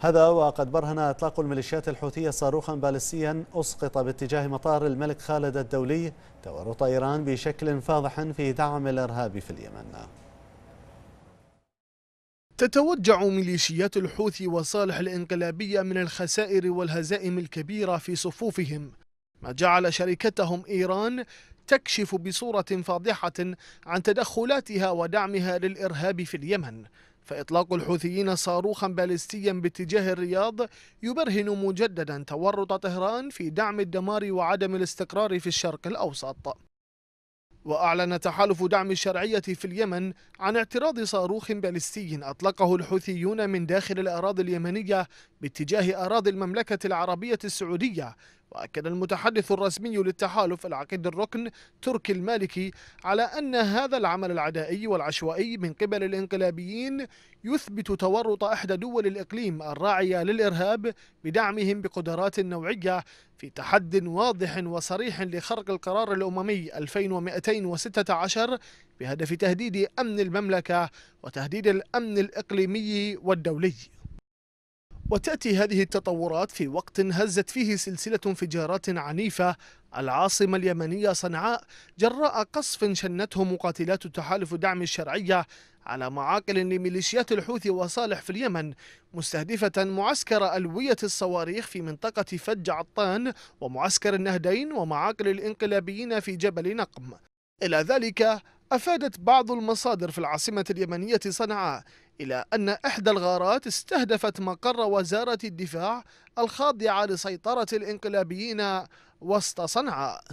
هذا وقد برهن اطلاق الميليشيات الحوثيه صاروخا بالستيا اسقط باتجاه مطار الملك خالد الدولي تورط ايران بشكل فاضح في دعم الارهاب في اليمن. تتوجع ميليشيات الحوثي وصالح الانقلابيه من الخسائر والهزائم الكبيره في صفوفهم، ما جعل شركتهم ايران تكشف بصوره فاضحه عن تدخلاتها ودعمها للارهاب في اليمن. فإطلاق الحوثيين صاروخا باليستيا باتجاه الرياض يبرهن مجددا تورط طهران في دعم الدمار وعدم الاستقرار في الشرق الأوسط وأعلن تحالف دعم الشرعية في اليمن عن اعتراض صاروخ باليستي أطلقه الحوثيون من داخل الأراضي اليمنية باتجاه أراضي المملكة العربية السعودية وأكد المتحدث الرسمي للتحالف العقيد الركن تركي المالكي على أن هذا العمل العدائي والعشوائي من قبل الانقلابيين يثبت تورط إحدى دول الإقليم الراعية للإرهاب بدعمهم بقدرات نوعية في تحد واضح وصريح لخرق القرار الأممي 2216 بهدف تهديد أمن المملكة وتهديد الأمن الإقليمي والدولي وتأتي هذه التطورات في وقت هزت فيه سلسلة انفجارات عنيفة العاصمة اليمنية صنعاء جراء قصف شنته مقاتلات تحالف دعم الشرعية على معاقل لميليشيات الحوثي وصالح في اليمن مستهدفة معسكر ألوية الصواريخ في منطقة فج عطان ومعسكر النهدين ومعاقل الإنقلابيين في جبل نقم إلى ذلك أفادت بعض المصادر في العاصمة اليمنية صنعاء إلى أن إحدى الغارات استهدفت مقر وزارة الدفاع الخاضعة لسيطرة الإنقلابيين وسط صنعاء